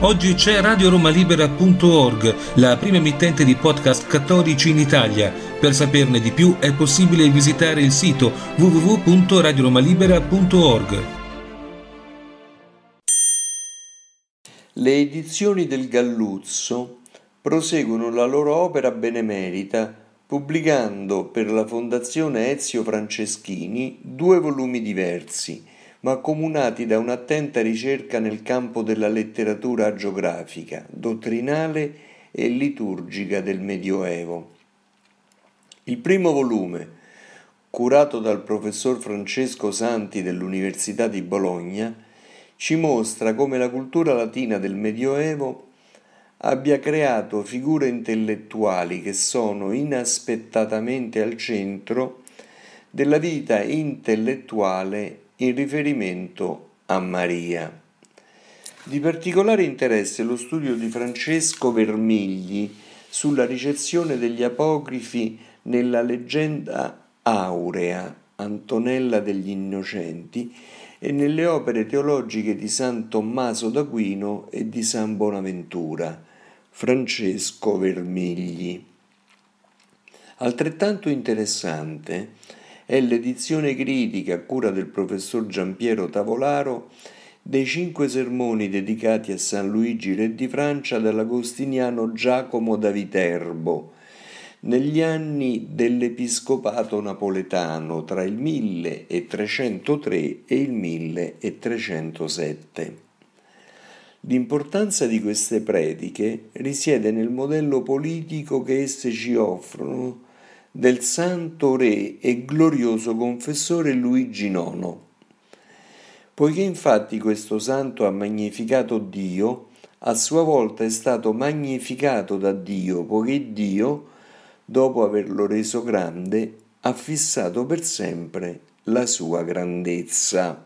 Oggi c'è radioromalibera.org, la prima emittente di podcast cattolici in Italia. Per saperne di più è possibile visitare il sito www.radioromalibera.org. Le edizioni del Galluzzo proseguono la loro opera benemerita pubblicando per la Fondazione Ezio Franceschini due volumi diversi – ma accomunati da un'attenta ricerca nel campo della letteratura agiografica, dottrinale e liturgica del Medioevo. Il primo volume, curato dal professor Francesco Santi dell'Università di Bologna, ci mostra come la cultura latina del Medioevo abbia creato figure intellettuali che sono inaspettatamente al centro della vita intellettuale in riferimento a Maria. Di particolare interesse lo studio di Francesco Vermigli sulla ricezione degli apocrifi nella leggenda aurea Antonella degli Innocenti e nelle opere teologiche di San Tommaso d'Aquino e di San Bonaventura, Francesco Vermigli. Altrettanto interessante è l'edizione critica a cura del professor Giampiero Tavolaro dei cinque sermoni dedicati a San Luigi Re di Francia dall'agostiniano Giacomo da Viterbo negli anni dell'episcopato napoletano tra il 1303 e il 1307. L'importanza di queste prediche risiede nel modello politico che esse ci offrono del santo re e glorioso confessore Luigi IX. Poiché infatti questo santo ha magnificato Dio, a sua volta è stato magnificato da Dio, poiché Dio, dopo averlo reso grande, ha fissato per sempre la sua grandezza.